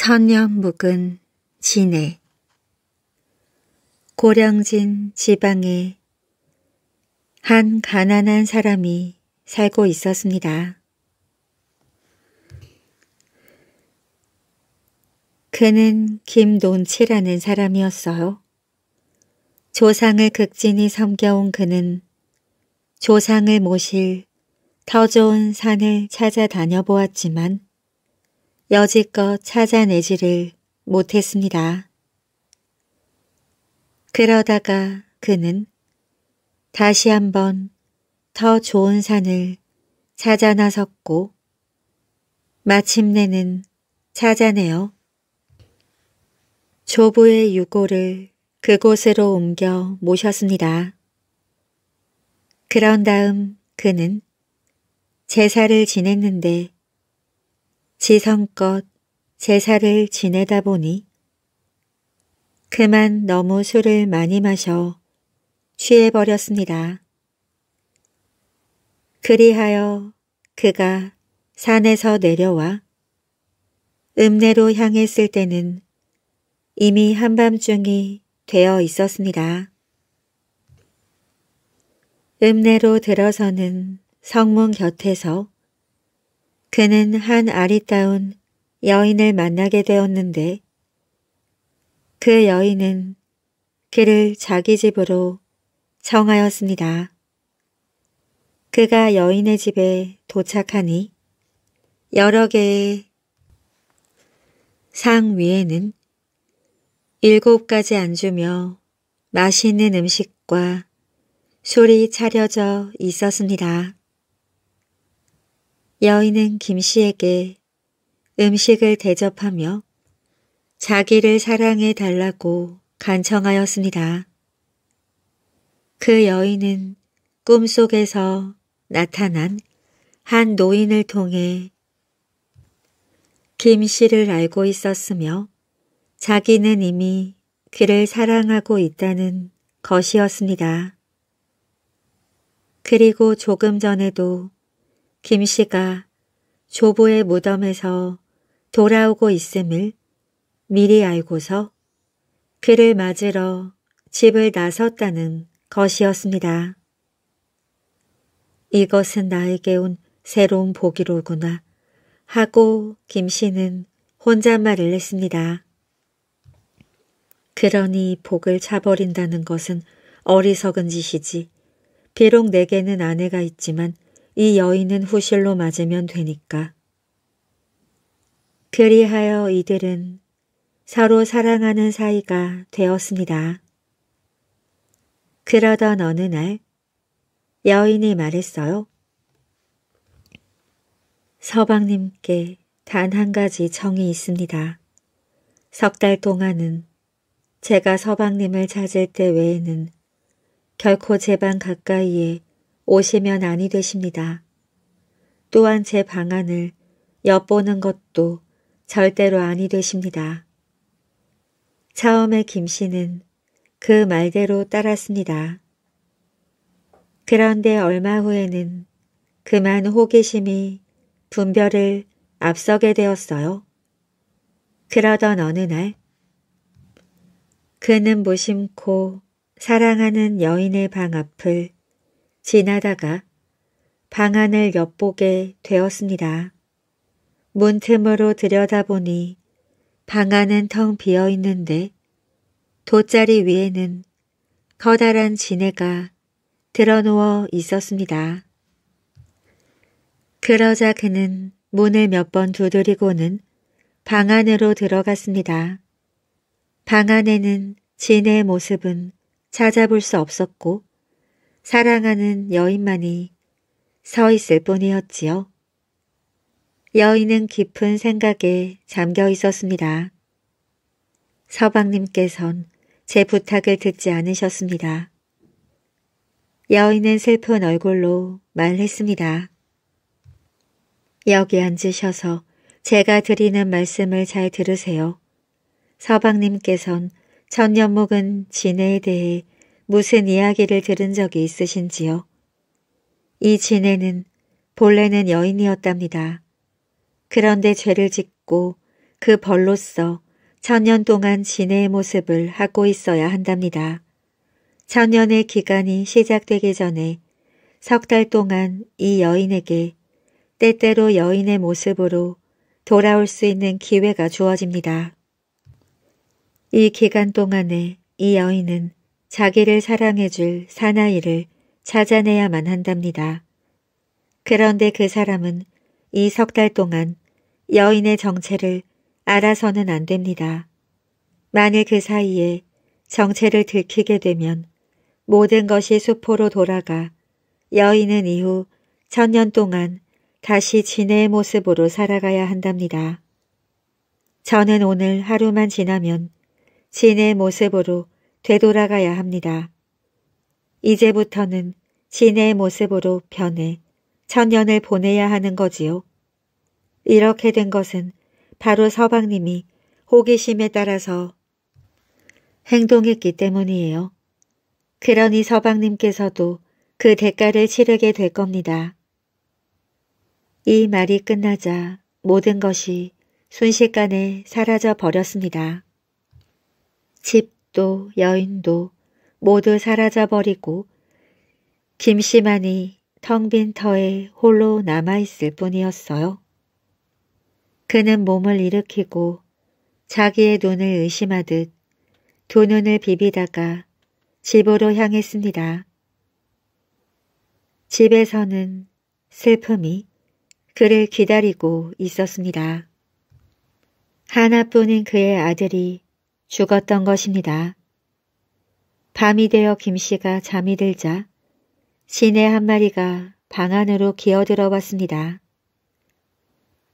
천년 묵은 진해 고령진 지방에 한 가난한 사람이 살고 있었습니다. 그는 김논치라는 사람이었어요. 조상을 극진히 섬겨온 그는 조상을 모실 더 좋은 산을 찾아다녀 보았지만 여지껏 찾아내지를 못했습니다. 그러다가 그는 다시 한번 더 좋은 산을 찾아 나섰고 마침내는 찾아내어 조부의 유골을 그곳으로 옮겨 모셨습니다. 그런 다음 그는 제사를 지냈는데 지성껏 제사를 지내다 보니 그만 너무 술을 많이 마셔 취해버렸습니다. 그리하여 그가 산에서 내려와 읍내로 향했을 때는 이미 한밤중이 되어 있었습니다. 읍내로 들어서는 성문 곁에서 그는 한 아리따운 여인을 만나게 되었는데 그 여인은 그를 자기 집으로 청하였습니다. 그가 여인의 집에 도착하니 여러 개의 상 위에는 일곱 가지 안주며 맛있는 음식과 술이 차려져 있었습니다. 여인은 김씨에게 음식을 대접하며 자기를 사랑해 달라고 간청하였습니다. 그 여인은 꿈속에서 나타난 한 노인을 통해 김 씨를 알고 있었으며 자기는 이미 그를 사랑하고 있다는 것이었습니다. 그리고 조금 전에도 김 씨가 조보의 무덤에서 돌아오고 있음을 미리 알고서 그를 맞으러 집을 나섰다는 것이었습니다. 이것은 나에게 온 새로운 보기로구나 하고 김 씨는 혼잣말을 했습니다. 그러니 복을 차버린다는 것은 어리석은 짓이지. 비록 내게는 아내가 있지만 이 여인은 후실로 맞으면 되니까. 그리하여 이들은 서로 사랑하는 사이가 되었습니다. 그러던 어느 날 여인이 말했어요. 서방님께 단 한 가지 정이 있습니다. 석 달 동안은 제가 서방님을 찾을 때 외에는 결코 제 방 가까이에 오시면 아니 되십니다. 또한 제 방안을 엿보는 것도 절대로 아니 되십니다. 처음에 김 씨는 그 말대로 따랐습니다. 그런데 얼마 후에는 그만 호기심이 분별을 앞서게 되었어요. 그러던 어느 날 그는 무심코 사랑하는 여인의 방 앞을 지나다가 방안을 엿보게 되었습니다. 문틈으로 들여다보니 방안은 텅 비어 있는데 돗자리 위에는 커다란 지네가 드러누워 있었습니다. 그러자 그는 문을 몇 번 두드리고는 방 안으로 들어갔습니다. 방 안에는 진의 모습은 찾아볼 수 없었고 사랑하는 여인만이 서 있을 뿐이었지요. 여인은 깊은 생각에 잠겨 있었습니다. 서방님께선 제 부탁을 듣지 않으셨습니다. 여인은 슬픈 얼굴로 말했습니다. 여기 앉으셔서 제가 드리는 말씀을 잘 들으세요. 서방님께선 첫 연목은 진해에 대해 무슨 이야기를 들은 적이 있으신지요? 이 진애는 본래는 여인이었답니다. 그런데 죄를 짓고 그 벌로서 천년 동안 진애의 모습을 하고 있어야 한답니다. 천년의 기간이 시작되기 전에 석 달 동안 이 여인에게 때때로 여인의 모습으로 돌아올 수 있는 기회가 주어집니다. 이 기간 동안에 이 여인은 자기를 사랑해줄 사나이를 찾아내야만 한답니다. 그런데 그 사람은 이 석 달 동안 여인의 정체를 알아서는 안 됩니다. 만일 그 사이에 정체를 들키게 되면 모든 것이 수포로 돌아가 여인은 이후 천년 동안 다시 지해의 모습으로 살아가야 한답니다. 저는 오늘 하루만 지나면 지해의 모습으로 되돌아가야 합니다. 이제부터는 진의 모습으로 변해 천년을 보내야 하는 거지요. 이렇게 된 것은 바로 서방님이 호기심에 따라서 행동했기 때문이에요. 그러니 서방님께서도 그 대가를 치르게 될 겁니다. 이 말이 끝나자 모든 것이 순식간에 사라져 버렸습니다. 집 그도 여인도 모두 사라져 버리고 김씨만이 텅 빈 터에 홀로 남아있을 뿐이었어요. 그는 몸을 일으키고 자기의 눈을 의심하듯 두 눈을 비비다가 집으로 향했습니다. 집에서는 슬픔이 그를 기다리고 있었습니다. 하나뿐인 그의 아들이 죽었던 것입니다. 밤이 되어 김씨가 잠이 들자 시내 한 마리가 방 안으로 기어들어 왔습니다.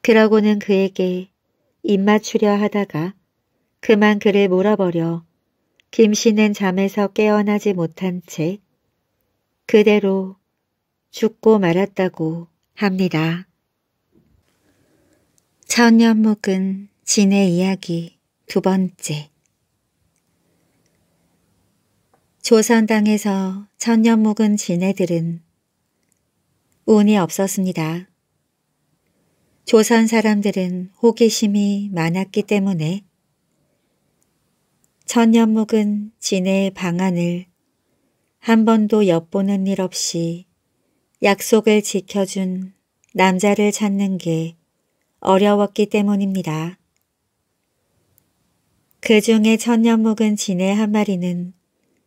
그러고는 그에게 입맞추려 하다가 그만 그를 몰아버려 김씨는 잠에서 깨어나지 못한 채 그대로 죽고 말았다고 합니다. 천년묵은 진의 이야기 두 번째 조선 땅에서 천년 묵은 지네들은 운이 없었습니다. 조선 사람들은 호기심이 많았기 때문에 천년 묵은 지네의 방안을 한 번도 엿보는 일 없이 약속을 지켜준 남자를 찾는 게 어려웠기 때문입니다. 그 중에 천년 묵은 지네 한 마리는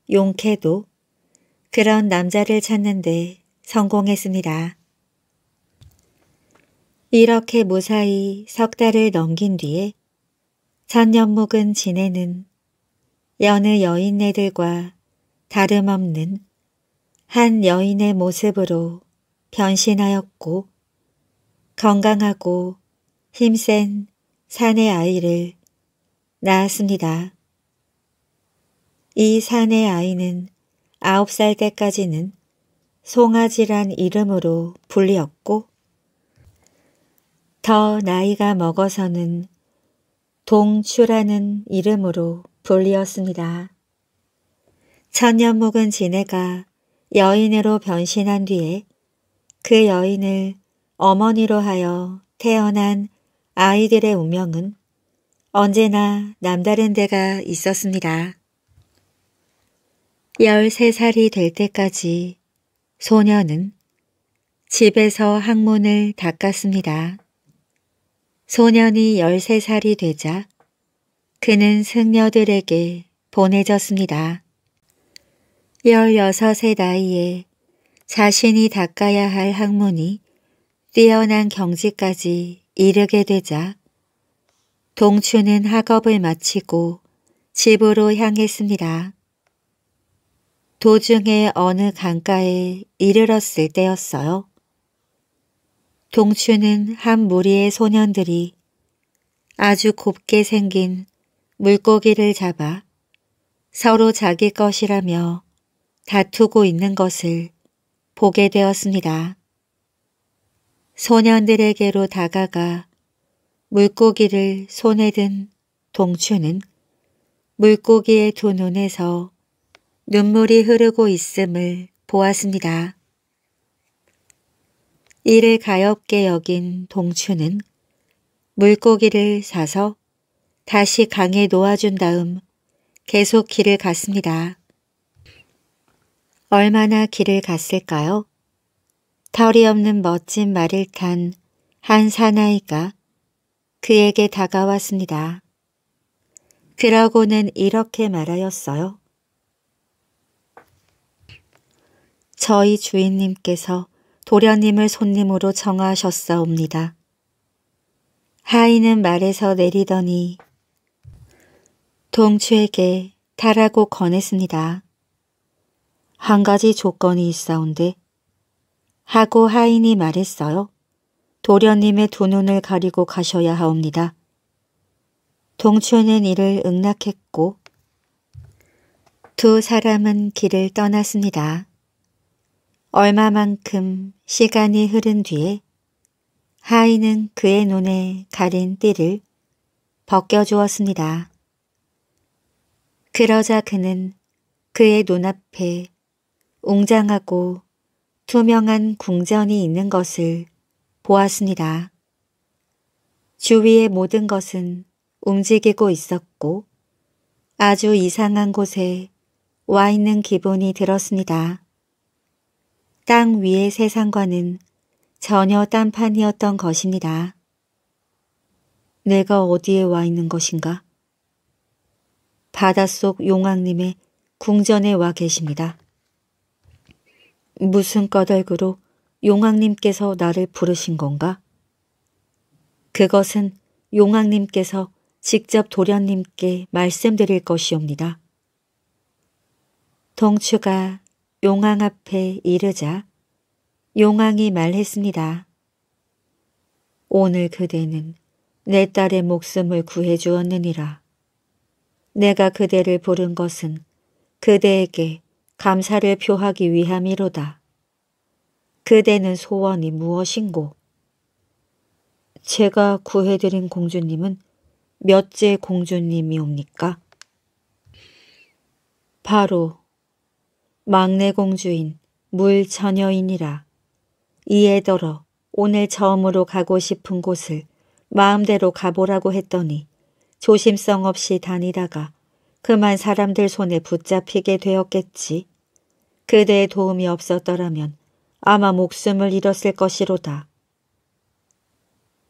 용케도 그런 남자를 찾는데 성공했습니다. 이렇게 무사히 석 달을 넘긴 뒤에 천년목은 지내는 여느 여인네들과 다름없는 한 여인의 모습으로 변신하였고 건강하고 힘센 산의 아이를 낳았습니다. 이 산의 아이는 아홉 살 때까지는 송아지란 이름으로 불렸고 더 나이가 먹어서는 동추라는 이름으로 불리었습니다. 천년 묵은 지네가 여인으로 변신한 뒤에 그 여인을 어머니로 하여 태어난 아이들의 운명은 언제나 남다른 데가 있었습니다. 13살이 될 때까지 소녀는 집에서 학문을 닦았습니다. 소년이 13살이 되자 그는 승려들에게 보내졌습니다. 16세 나이에 자신이 닦아야 할 학문이 뛰어난 경지까지 이르게 되자 동추는 학업을 마치고 집으로 향했습니다. 도중에 어느 강가에 이르렀을 때였어요. 동추는 한 무리의 소년들이 아주 곱게 생긴 물고기를 잡아 서로 자기 것이라며 다투고 있는 것을 보게 되었습니다. 소년들에게로 다가가 물고기를 손에 든 동추는 물고기의 두 눈에서 눈물이 흐르고 있음을 보았습니다. 이를 가엽게 여긴 동추는 물고기를 사서 다시 강에 놓아준 다음 계속 길을 갔습니다. 얼마나 길을 갔을까요? 털이 없는 멋진 말을 탄 한 사나이가 그에게 다가왔습니다. 그러고는 이렇게 말하였어요. 저희 주인님께서 도련님을 손님으로 정하셨사옵니다. 하인은 말에서 내리더니 동추에게 타라고 권했습니다. 한 가지 조건이 있사온데 하고 하인이 말했어요. 도련님의 두 눈을 가리고 가셔야 하옵니다. 동추는 이를 응낙했고 두 사람은 길을 떠났습니다. 얼마만큼 시간이 흐른 뒤에 하인은 그의 눈에 가린 띠를 벗겨주었습니다. 그러자 그는 그의 눈앞에 웅장하고 투명한 궁전이 있는 것을 보았습니다. 주위의 모든 것은 움직이고 있었고 아주 이상한 곳에 와 있는 기분이 들었습니다. 땅 위의 세상과는 전혀 딴판이었던 것입니다. 내가 어디에 와 있는 것인가? 바닷속 용왕님의 궁전에 와 계십니다. 무슨 꺼덜그로 용왕님께서 나를 부르신 건가? 그것은 용왕님께서 직접 도련님께 말씀드릴 것이옵니다. 동추가 용왕 앞에 이르자 용왕이 말했습니다. 오늘 그대는 내 딸의 목숨을 구해 주었느니라. 내가 그대를 부른 것은 그대에게 감사를 표하기 위함이로다. 그대는 소원이 무엇인고? 제가 구해드린 공주님은 몇째 공주님이옵니까? 바로 막내 공주인 물처녀이니라. 이에더러 오늘 처음으로 가고 싶은 곳을 마음대로 가보라고 했더니 조심성 없이 다니다가 그만 사람들 손에 붙잡히게 되었겠지. 그대의 도움이 없었더라면 아마 목숨을 잃었을 것이로다.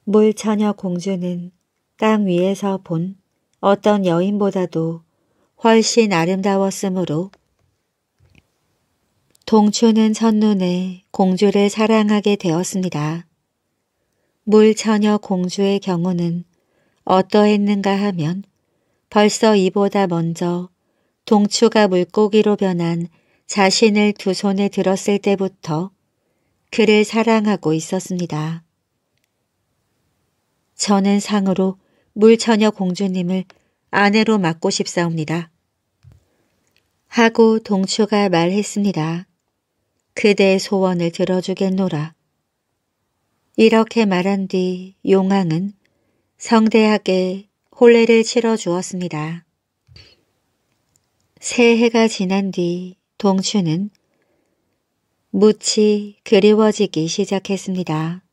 물처녀 공주는 땅 위에서 본 어떤 여인보다도 훨씬 아름다웠으므로 동초는 첫눈에 공주를 사랑하게 되었습니다. 물처녀 공주의 경우는 어떠했는가 하면 벌써 이보다 먼저 동추가 물고기로 변한 자신을 두 손에 들었을 때부터 그를 사랑하고 있었습니다. 저는 상으로 물처녀 공주님을 아내로 맡고 싶사옵니다. 하고 동추가 말했습니다. 그대의 소원을 들어주겠노라. 이렇게 말한 뒤 용왕은 성대하게 홀례를 치러 주었습니다. 새해가 지난 뒤 동춘은 무치 그리워지기 시작했습니다.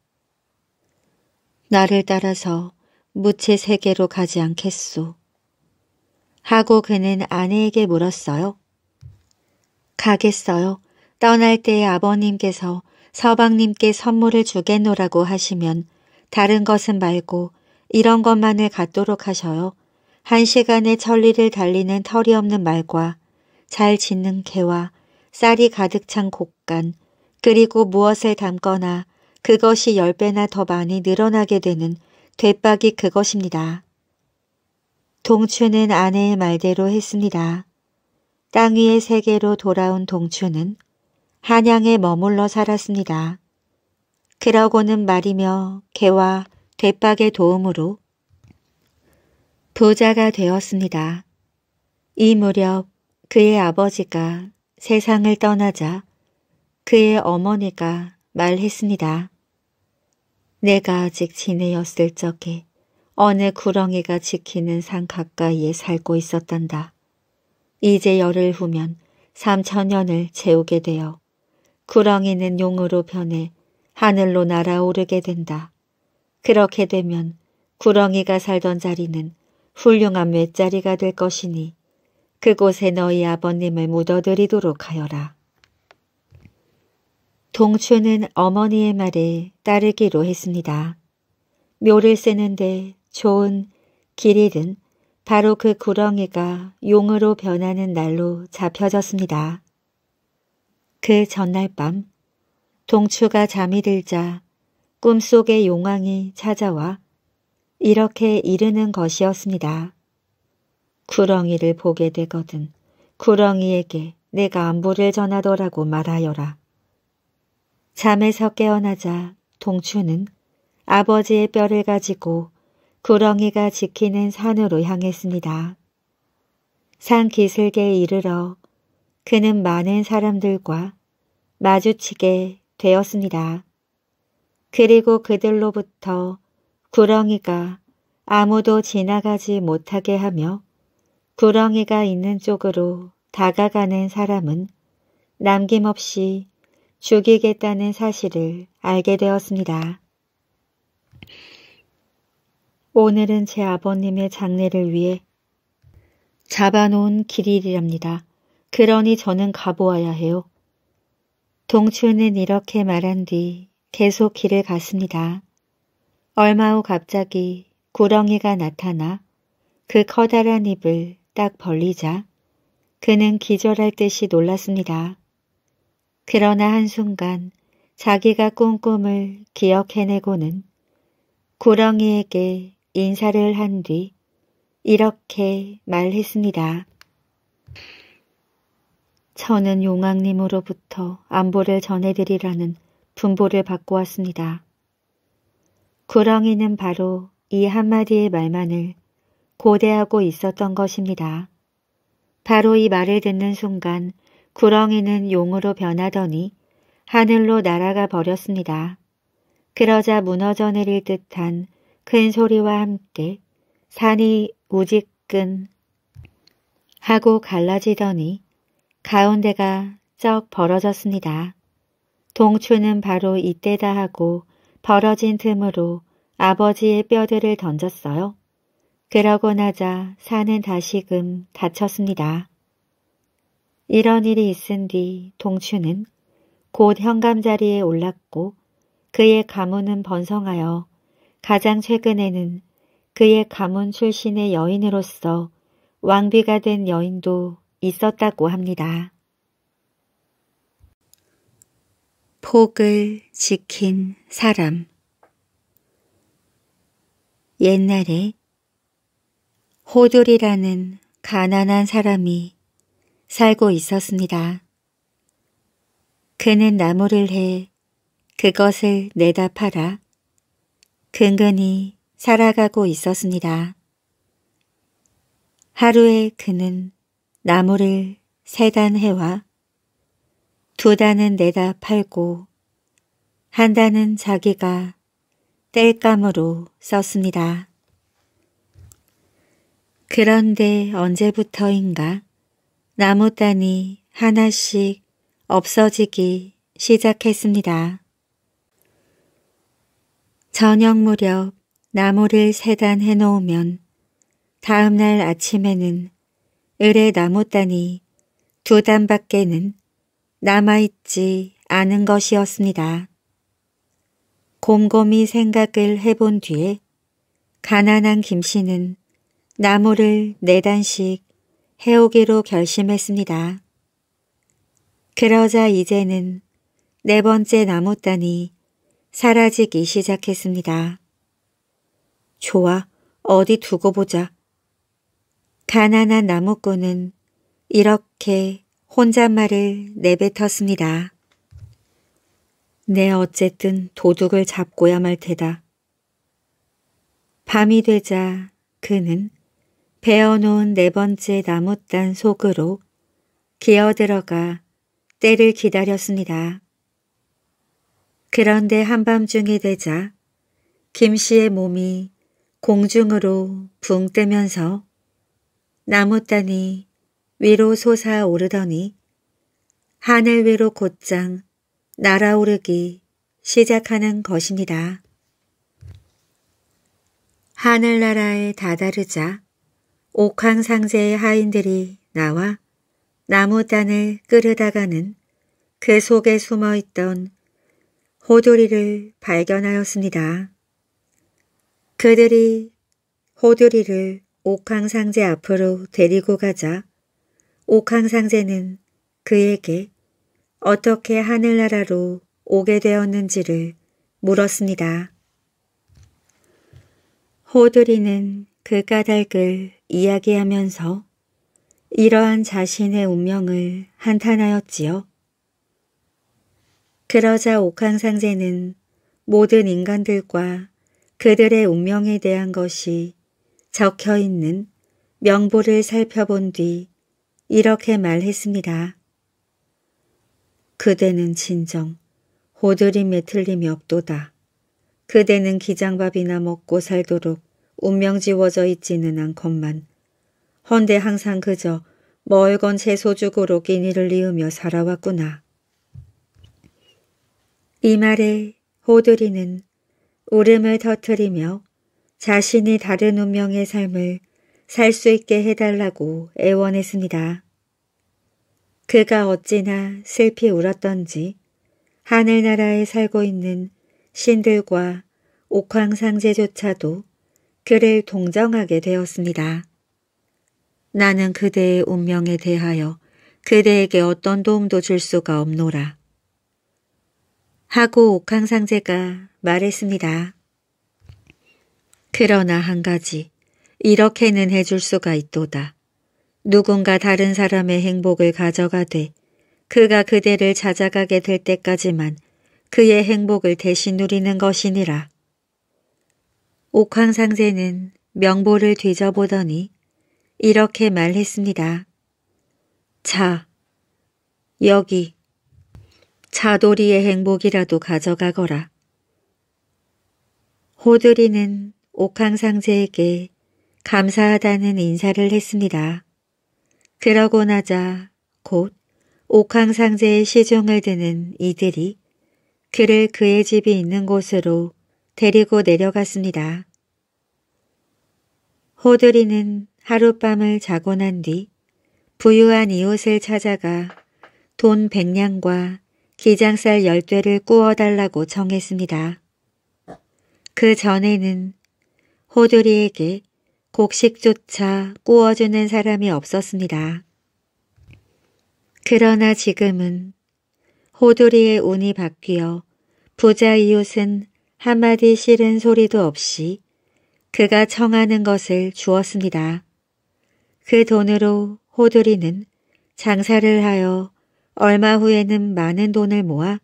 나를 따라서 무치 세계로 가지 않겠소. 하고 그는 아내에게 물었어요. 가겠어요. 떠날 때 아버님께서 서방님께 선물을 주겠노라고 하시면 다른 것은 말고 이런 것만을 갖도록 하셔요. 한 시간에 천리를 달리는 털이 없는 말과 잘짓는 개와 쌀이 가득 찬 곡간 그리고 무엇을 담거나 그것이 열배나더 많이 늘어나게 되는 되박이 그것입니다. 동추는 아내의 말대로 했습니다. 땅 위의 세계로 돌아온 동추는 한양에 머물러 살았습니다. 그러고는 말이며 개와 대박의 도움으로 부자가 되었습니다. 이 무렵 그의 아버지가 세상을 떠나자 그의 어머니가 말했습니다. 내가 아직 지내였을 적에 어느 구렁이가 지키는 산 가까이에 살고 있었단다. 이제 열흘 후면 삼천년을 채우게 되어 구렁이는 용으로 변해 하늘로 날아오르게 된다. 그렇게 되면 구렁이가 살던 자리는 훌륭한 맷자리가 될 것이니 그곳에 너희 아버님을 묻어드리도록 하여라. 동춘은 어머니의 말에 따르기로 했습니다. 묘를 쓰는데 좋은 길이든 바로 그 구렁이가 용으로 변하는 날로 잡혀졌습니다. 그 전날 밤 동추가 잠이 들자 꿈속의 용왕이 찾아와 이렇게 이르는 것이었습니다. 구렁이를 보게 되거든 구렁이에게 내가 안부를 전하더라고 말하여라. 잠에서 깨어나자 동추는 아버지의 뼈를 가지고 구렁이가 지키는 산으로 향했습니다. 산 기슭에 이르러 그는 많은 사람들과 마주치게 되었습니다. 그리고 그들로부터 구렁이가 아무도 지나가지 못하게 하며 구렁이가 있는 쪽으로 다가가는 사람은 남김없이 죽이겠다는 사실을 알게 되었습니다. 오늘은 제 아버님의 장례를 위해 잡아놓은 길이랍니다. 그러니 저는 가보아야 해요. 동춘은 이렇게 말한 뒤 계속 길을 갔습니다. 얼마 후 갑자기 구렁이가 나타나 그 커다란 입을 딱 벌리자 그는 기절할 듯이 놀랐습니다. 그러나 한순간 자기가 꾼 꿈을 기억해내고는 구렁이에게 인사를 한 뒤 이렇게 말했습니다. 저는 용왕님으로부터 안보를 전해드리라는 분보를 받고 왔습니다. 구렁이는 바로 이 한마디의 말만을 고대하고 있었던 것입니다. 바로 이 말을 듣는 순간 구렁이는 용으로 변하더니 하늘로 날아가 버렸습니다. 그러자 무너져 내릴 듯한 큰 소리와 함께 산이 우직근 하고 갈라지더니 가운데가 쩍 벌어졌습니다. 동추는 바로 이때다 하고 벌어진 틈으로 아버지의 뼈들을 던졌어요. 그러고 나자 산은 다시금 다쳤습니다. 이런 일이 있은 뒤 동추는 곧 현감자리에 올랐고 그의 가문은 번성하여 가장 최근에는 그의 가문 출신의 여인으로서 왕비가 된 여인도 있었다고 합니다. 폭을 지킨 사람 옛날에 호돌이라는 가난한 사람이 살고 있었습니다. 그는 나무를 해 그것을 내다 팔아 근근히 살아가고 있었습니다. 하루에 그는 나무를 세 단 해와 두 단은 내다 팔고 한 단은 자기가 땔감으로 썼습니다. 그런데 언제부터인가 나무단이 하나씩 없어지기 시작했습니다. 저녁 무렵 나무를 세 단 해놓으면 다음날 아침에는 을의 나무단이 두 단밖에는 남아있지 않은 것이었습니다. 곰곰이 생각을 해본 뒤에 가난한 김씨는 나무를 네 단씩 해오기로 결심했습니다. 그러자 이제는 네 번째 나무단이 사라지기 시작했습니다. 좋아, 어디 두고 보자. 가난한 나무꾼은 이렇게 혼잣말을 내뱉었습니다. 내 네, 어쨌든 도둑을 잡고야 말 테다. 밤이 되자 그는 베어놓은 네 번째 나무단 속으로 기어들어가 때를 기다렸습니다. 그런데 한밤중이 되자 김씨의 몸이 공중으로 붕 뜨면서 나무단이 위로 솟아오르더니 하늘 위로 곧장 날아오르기 시작하는 것입니다. 하늘나라에 다다르자 옥황상제의 하인들이 나와 나무단을 끌으다가는 그 속에 숨어있던 호두리를 발견하였습니다. 그들이 호두리를 옥황상제 앞으로 데리고 가자 옥황상제는 그에게 어떻게 하늘나라로 오게 되었는지를 물었습니다. 호두리는 그 까닭을 이야기하면서 이러한 자신의 운명을 한탄하였지요. 그러자 옥황상제는 모든 인간들과 그들의 운명에 대한 것이 적혀 있는 명보를 살펴본 뒤 이렇게 말했습니다. 그대는 진정 호들림에 틀림이 없도다. 그대는 기장밥이나 먹고 살도록 운명 지워져 있지는 않건만 헌데 항상 그저 멀건 채소죽으로 끼니를 이으며 살아왔구나. 이 말에 호두리는 울음을 터트리며 자신이 다른 운명의 삶을 살 수 있게 해달라고 애원했습니다. 그가 어찌나 슬피 울었던지 하늘나라에 살고 있는 신들과 옥황상제조차도 그를 동정하게 되었습니다. 나는 그대의 운명에 대하여 그대에게 어떤 도움도 줄 수가 없노라. 하고 옥황상제가 말했습니다. 그러나 한 가지 이렇게는 해줄 수가 있도다. 누군가 다른 사람의 행복을 가져가되 그가 그대를 찾아가게 될 때까지만 그의 행복을 대신 누리는 것이니라. 옥황상제는 명보를 뒤져보더니 이렇게 말했습니다. 자, 여기 자도리의 행복이라도 가져가거라. 호두리는 옥황상제에게 감사하다는 인사를 했습니다. 그러고 나자 곧 옥황상제의 시종을 드는 이들이 그를 그의 집이 있는 곳으로 데리고 내려갔습니다. 호들이는 하룻밤을 자고 난 뒤 부유한 이웃을 찾아가 돈 백냥과 기장살 열대를 구워달라고 정했습니다. 그 전에는 호두리에게 곡식조차 꾸어주는 사람이 없었습니다. 그러나 지금은 호두리의 운이 바뀌어 부자 이웃은 한마디 싫은 소리도 없이 그가 청하는 것을 주었습니다. 그 돈으로 호두리는 장사를 하여 얼마 후에는 많은 돈을 모아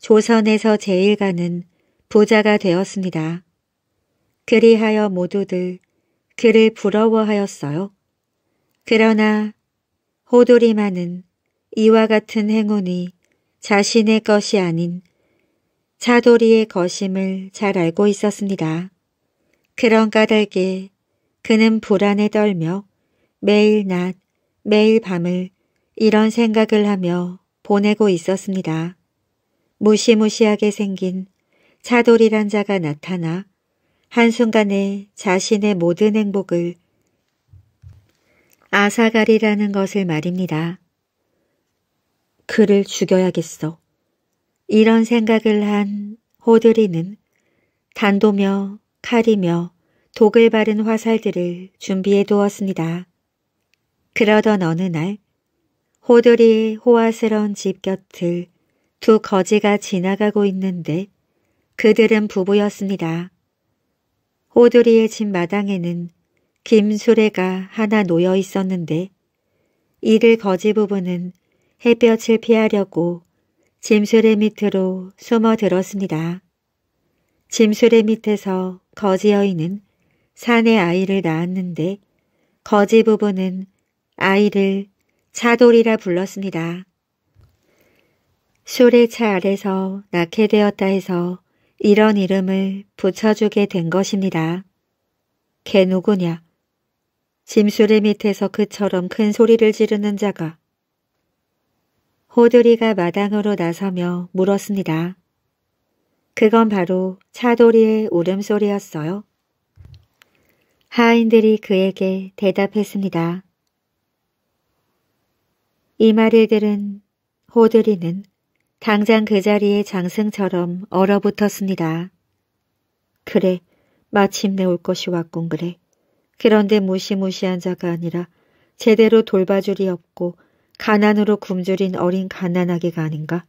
조선에서 제일 가는 부자가 되었습니다. 그리하여 모두들 그를 부러워하였어요. 그러나 호도리만은 이와 같은 행운이 자신의 것이 아닌 차도리의 것임을 잘 알고 있었습니다. 그런 까닭에 그는 불안에 떨며 매일 낮, 매일 밤을 이런 생각을 하며 보내고 있었습니다. 무시무시하게 생긴 차돌이란 자가 나타나 한순간에 자신의 모든 행복을 아사가리라는 것을 말입니다. 그를 죽여야겠어. 이런 생각을 한 호드리는 단도며 칼이며 독을 바른 화살들을 준비해 두었습니다. 그러던 어느 날 호돌이의 호화스러운 집 곁을 두 거지가 지나가고 있는데 그들은 부부였습니다. 호두리의 집 마당에는 김 수레가 하나 놓여 있었는데 이를 거지 부부는 햇볕을 피하려고 짐수레 밑으로 숨어 들었습니다. 짐수레 밑에서 거지 여인은 산에 아이를 낳았는데 거지 부부는 아이를 차돌이라 불렀습니다. 수레차 아래서 낳게 되었다 해서 이런 이름을 붙여주게 된 것입니다. 걔 누구냐? 짐수리 밑에서 그처럼 큰 소리를 지르는 자가 호두리가 마당으로 나서며 물었습니다. 그건 바로 차돌이의 울음소리였어요. 하인들이 그에게 대답했습니다. 이 말을 들은 호두리는 당장 그 자리에 장승처럼 얼어붙었습니다. 그래, 마침내 올 것이 왔군 그래. 그런데 무시무시한 자가 아니라 제대로 돌봐줄이 없고 가난으로 굶주린 어린 가난하기가 아닌가?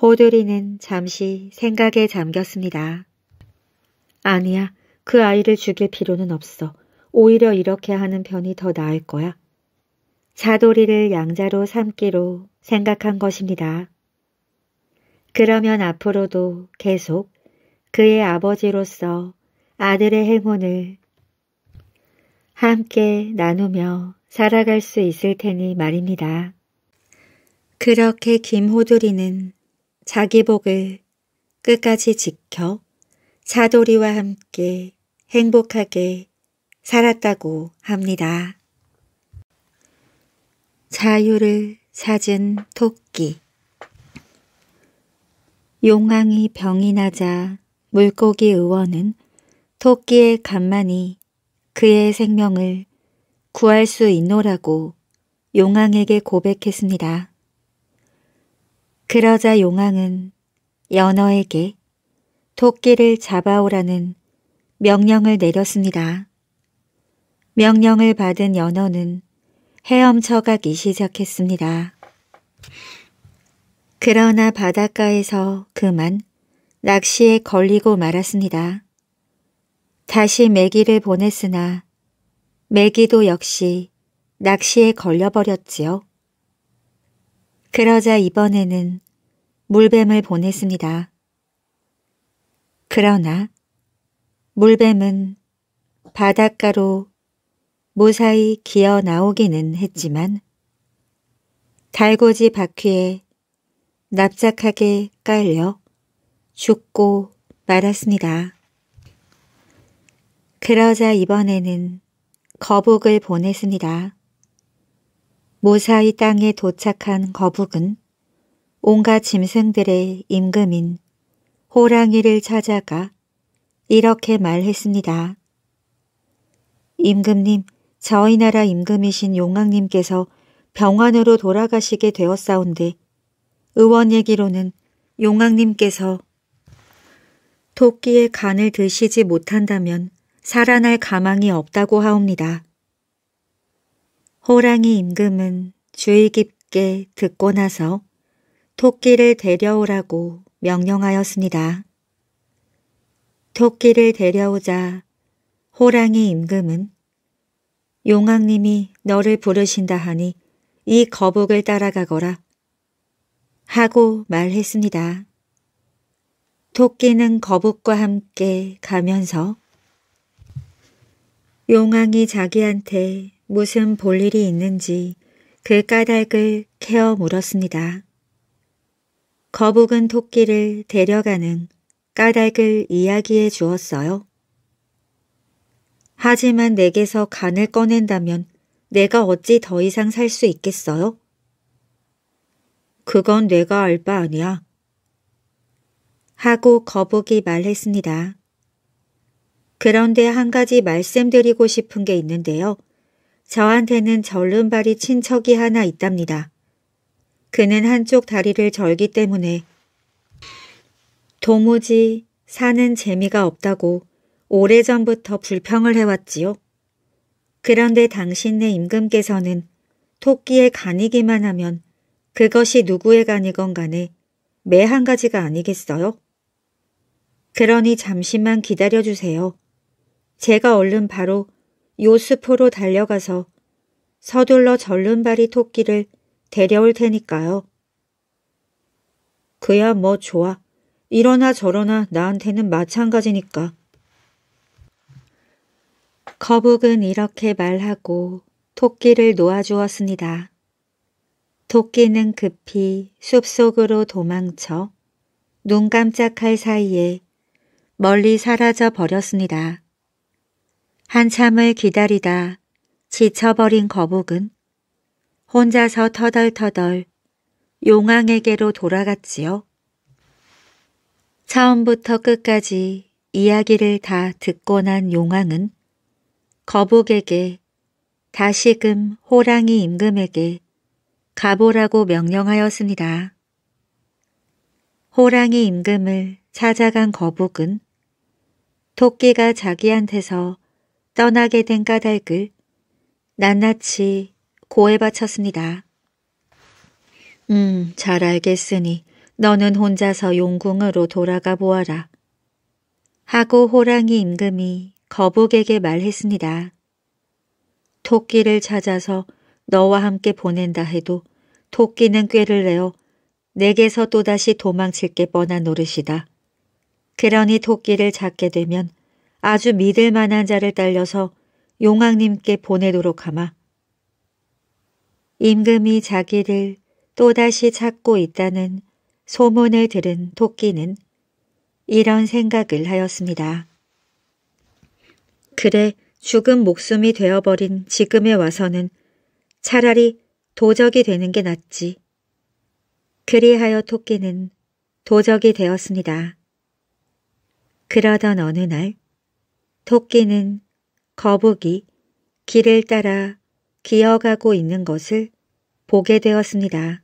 호두리는 잠시 생각에 잠겼습니다. 아니야, 그 아이를 죽일 필요는 없어. 오히려 이렇게 하는 편이 더 나을 거야. 자돌이를 양자로 삼기로 생각한 것입니다. 그러면 앞으로도 계속 그의 아버지로서 아들의 행운을 함께 나누며 살아갈 수 있을 테니 말입니다. 그렇게 김호두리는 자기 복을 끝까지 지켜 사도리와 함께 행복하게 살았다고 합니다. 자유를 찾은 토끼 용왕이 병이 나자 물고기 의원은 토끼의 간만이 그의 생명을 구할 수 있노라고 용왕에게 고백했습니다. 그러자 용왕은 연어에게 토끼를 잡아오라는 명령을 내렸습니다. 명령을 받은 연어는 헤엄쳐 가기 시작했습니다. 그러나 바닷가에서 그만 낚시에 걸리고 말았습니다. 다시 메기를 보냈으나 메기도 역시 낚시에 걸려버렸지요. 그러자 이번에는 물뱀을 보냈습니다. 그러나 물뱀은 바닷가로 무사히 기어 나오기는 했지만 달고지 바퀴에 납작하게 깔려 죽고 말았습니다. 그러자 이번에는 거북을 보냈습니다. 무사히 땅에 도착한 거북은 온갖 짐승들의 임금인 호랑이를 찾아가 이렇게 말했습니다. 임금님, 저희 나라 임금이신 용왕님께서 병원으로 돌아가시게 되었사온데 의원 얘기로는 용왕님께서 토끼의 간을 드시지 못한다면 살아날 가망이 없다고 하옵니다. 호랑이 임금은 주의 깊게 듣고 나서 토끼를 데려오라고 명령하였습니다. 토끼를 데려오자 호랑이 임금은 용왕님이 너를 부르신다 하니 이 거북을 따라가거라 하고 말했습니다. 토끼는 거북과 함께 가면서 용왕이 자기한테 무슨 볼일이 있는지 그 까닭을 캐어 물었습니다. 거북은 토끼를 데려가는 까닭을 이야기해 주었어요. 하지만 내게서 간을 꺼낸다면 내가 어찌 더 이상 살 수 있겠어요? 그건 내가 알 바 아니야. 하고 거북이 말했습니다. 그런데 한 가지 말씀드리고 싶은 게 있는데요. 저한테는 절름발이 친척이 하나 있답니다. 그는 한쪽 다리를 절기 때문에 도무지 사는 재미가 없다고 오래전부터 불평을 해왔지요. 그런데 당신네 임금께서는 토끼의 간이기만 하면 그것이 누구의 간이건 간에 매 한 가지가 아니겠어요? 그러니 잠시만 기다려주세요. 제가 얼른 바로 요수포로 달려가서 서둘러 절름발이 토끼를 데려올 테니까요. 그야 뭐 좋아. 이러나 저러나 나한테는 마찬가지니까. 거북은 이렇게 말하고 토끼를 놓아주었습니다. 토끼는 급히 숲속으로 도망쳐 눈 깜짝할 사이에 멀리 사라져 버렸습니다. 한참을 기다리다 지쳐버린 거북은 혼자서 터덜터덜 용왕에게로 돌아갔지요. 처음부터 끝까지 이야기를 다 듣고 난 용왕은 거북에게 다시금 호랑이 임금에게 가보라고 명령하였습니다. 호랑이 임금을 찾아간 거북은 토끼가 자기한테서 떠나게 된 까닭을 낱낱이 고에 바쳤습니다. 음, 잘 알겠으니 너는 혼자서 용궁으로 돌아가 보아라. 하고 호랑이 임금이 거북에게 말했습니다. 토끼를 찾아서 너와 함께 보낸다 해도 토끼는 꾀를 내어 내게서 또다시 도망칠 게 뻔한 노릇이다. 그러니 토끼를 잡게 되면 아주 믿을 만한 자를 딸려서 용왕님께 보내도록 하마. 임금이 자기를 또다시 찾고 있다는 소문을 들은 토끼는 이런 생각을 하였습니다. 그래 죽은 목숨이 되어버린 지금에 와서는 차라리 도적이 되는 게 낫지. 그리하여 토끼는 도적이 되었습니다. 그러던 어느 날 토끼는 거북이 길을 따라 기어가고 있는 것을 보게 되었습니다.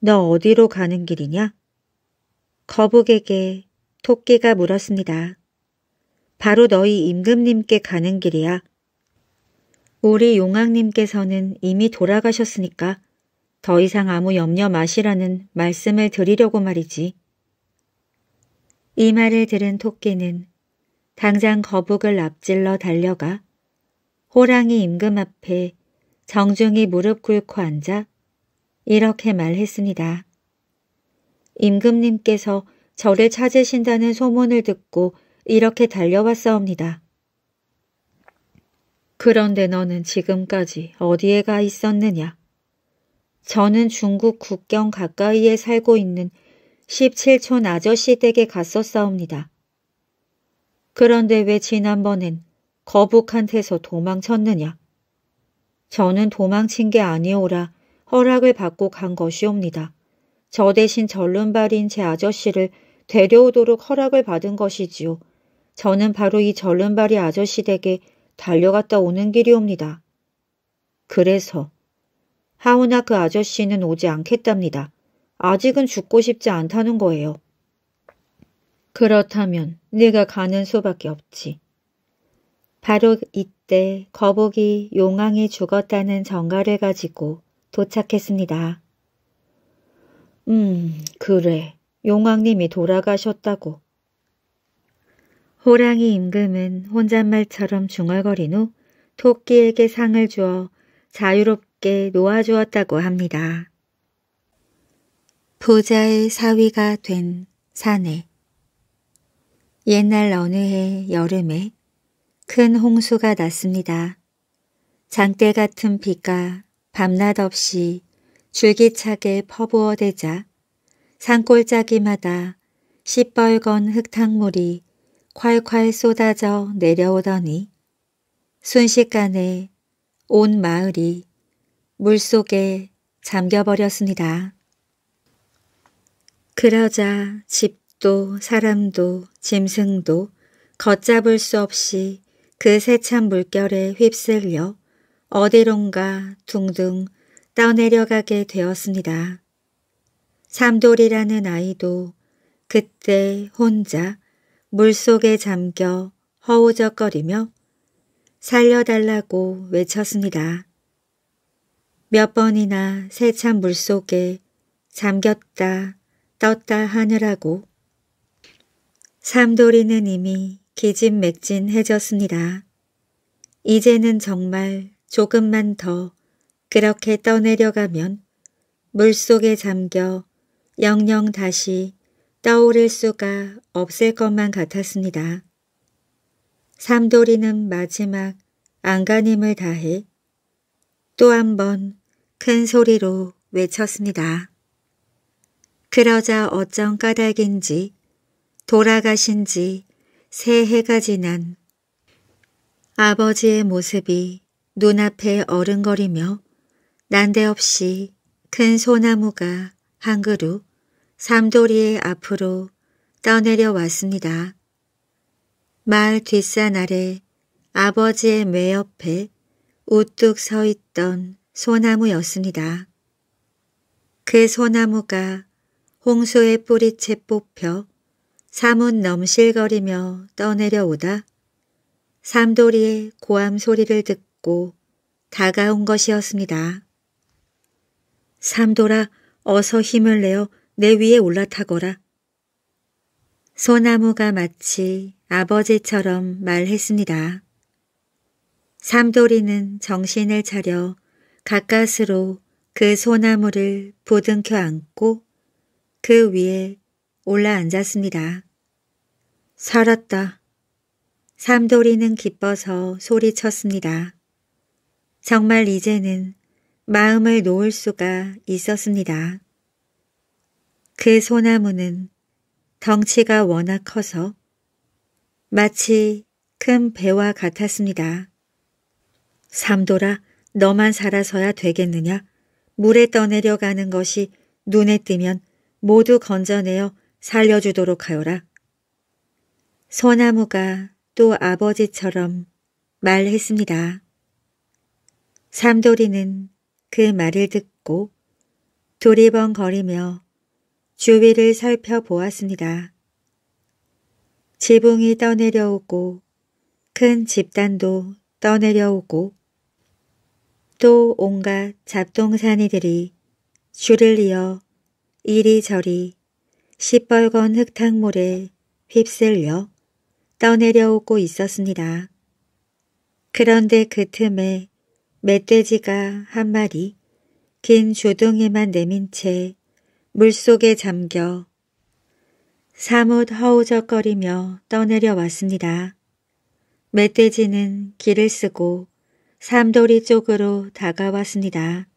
너 어디로 가는 길이냐? 거북에게 토끼가 물었습니다. 바로 너희 임금님께 가는 길이야. 우리 용왕님께서는 이미 돌아가셨으니까 더 이상 아무 염려 마시라는 말씀을 드리려고 말이지. 이 말을 들은 토끼는 당장 거북을 앞질러 달려가 호랑이 임금 앞에 정중히 무릎 꿇고 앉아 이렇게 말했습니다. 임금님께서 저를 찾으신다는 소문을 듣고 이렇게 달려왔사옵니다. 그런데 너는 지금까지 어디에 가 있었느냐? 저는 중국 국경 가까이에 살고 있는 17촌 아저씨 댁에 갔었사옵니다. 그런데 왜 지난번엔 거북한테서 도망쳤느냐? 저는 도망친 게 아니오라 허락을 받고 간 것이옵니다. 저 대신 절름발인 제 아저씨를 데려오도록 허락을 받은 것이지요. 저는 바로 이 절름발이 아저씨 댁에 달려갔다 오는 길이옵니다. 그래서 하오나 그 아저씨는 오지 않겠답니다. 아직은 죽고 싶지 않다는 거예요. 그렇다면 네가 가는 수밖에 없지. 바로 이때 거북이 용왕이 죽었다는 정가를 가지고 도착했습니다. 음, 그래. 용왕님이 돌아가셨다고 호랑이 임금은 혼잣말처럼 중얼거린 후 토끼에게 상을 주어 자유롭게 놓아주었다고 합니다. 부자의 사위가 된 사내 옛날 어느 해 여름에 큰 홍수가 났습니다. 장대 같은 비가 밤낮 없이 줄기차게 퍼부어대자 산골짜기마다 시뻘건 흙탕물이 콸콸 쏟아져 내려오더니 순식간에 온 마을이 물속에 잠겨버렸습니다. 그러자 집도 사람도 짐승도 걷잡을 수 없이 그 세찬 물결에 휩쓸려 어디론가 둥둥 떠내려가게 되었습니다. 삼돌이라는 아이도 그때 혼자 물속에 잠겨 허우적거리며 살려달라고 외쳤습니다. 몇 번이나 새 찬 물속에 잠겼다 떴다 하느라고 삼돌이는 이미 기진맥진해졌습니다. 이제는 정말 조금만 더 그렇게 떠내려가면 물속에 잠겨 영영 다시 떠오를 수가 없을 것만 같았습니다. 삼돌이는 마지막 안간힘을 다해 또 한 번 큰 소리로 외쳤습니다. 그러자 어쩐 까닭인지 돌아가신 지새 해가 지난 아버지의 모습이 눈앞에 어른거리며 난데없이 큰 소나무가 한 그루 삼돌이의 앞으로 떠내려 왔습니다. 마을 뒷산 아래 아버지의 매 옆에 우뚝 서 있던 소나무였습니다. 그 소나무가 홍수의 뿌리채 뽑혀 사뭇 넘실거리며 떠내려오다 삼돌이의 고함 소리를 듣고 다가온 것이었습니다. 삼돌아 어서 힘을 내어 내 위에 올라타거라. 소나무가 마치 아버지처럼 말했습니다. 삼돌이는 정신을 차려 가까스로 그 소나무를 부둥켜 안고 그 위에 올라앉았습니다. 살았다. 삼돌이는 기뻐서 소리쳤습니다. 정말 이제는 마음을 놓을 수가 있었습니다. 그 소나무는 덩치가 워낙 커서 마치 큰 배와 같았습니다. 삼돌아 너만 살아서야 되겠느냐? 물에 떠내려가는 것이 눈에 뜨면 모두 건져내어 살려주도록 하여라. 소나무가 또 아버지처럼 말했습니다. 삼돌이는 그 말을 듣고 두리번거리며 주위를 살펴보았습니다. 지붕이 떠내려오고 큰 집단도 떠내려오고 또 온갖 잡동사니들이 줄을 이어 이리저리 시뻘건 흙탕물에 휩쓸려 떠내려오고 있었습니다. 그런데 그 틈에 멧돼지가 한 마리 긴조동이만 내민 채 물속에 잠겨 사뭇 허우적거리며 떠내려 왔습니다. 멧돼지는 길을 쓰고 삼돌이 쪽으로 다가왔습니다.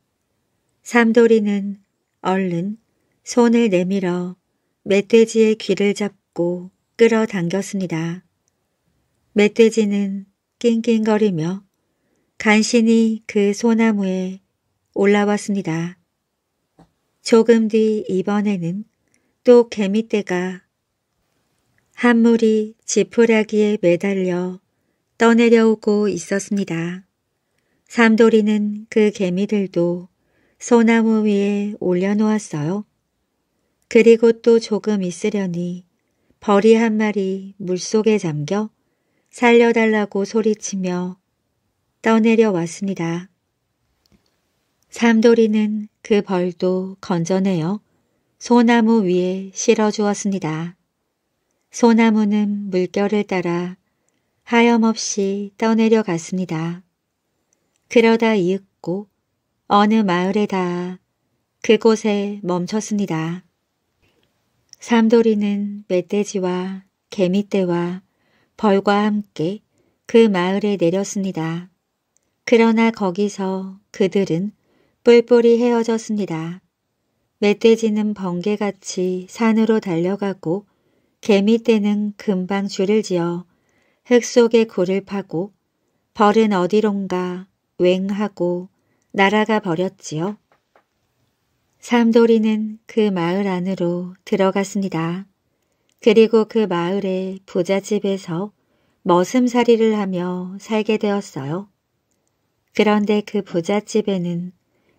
삼돌이는 얼른 손을 내밀어 멧돼지의 귀를 잡고 끌어당겼습니다. 멧돼지는 낑낑거리며 간신히 그 소나무에 올라왔습니다. 조금 뒤 이번에는 또 개미떼가 한 물이 지푸라기에 매달려 떠내려오고 있었습니다. 삼돌이는 그 개미들도 소나무 위에 올려놓았어요. 그리고 또 조금 있으려니 벌이 한 마리 물속에 잠겨 살려달라고 소리치며 떠내려왔습니다. 삼돌이는 그 벌도 건져내어 소나무 위에 실어 주었습니다. 소나무는 물결을 따라 하염없이 떠내려 갔습니다. 그러다 이윽고 어느 마을에 다 그곳에 멈췄습니다. 삼돌이는 멧돼지와 개미떼와 벌과 함께 그 마을에 내렸습니다. 그러나 거기서 그들은 뿔뿔이 헤어졌습니다. 멧돼지는 번개같이 산으로 달려가고 개미떼는 금방 줄을 지어 흙 속에 굴을 파고 벌은 어디론가 웽하고 날아가 버렸지요. 삼돌이는 그 마을 안으로 들어갔습니다. 그리고 그 마을의 부잣집에서 머슴살이를 하며 살게 되었어요. 그런데 그 부잣집에는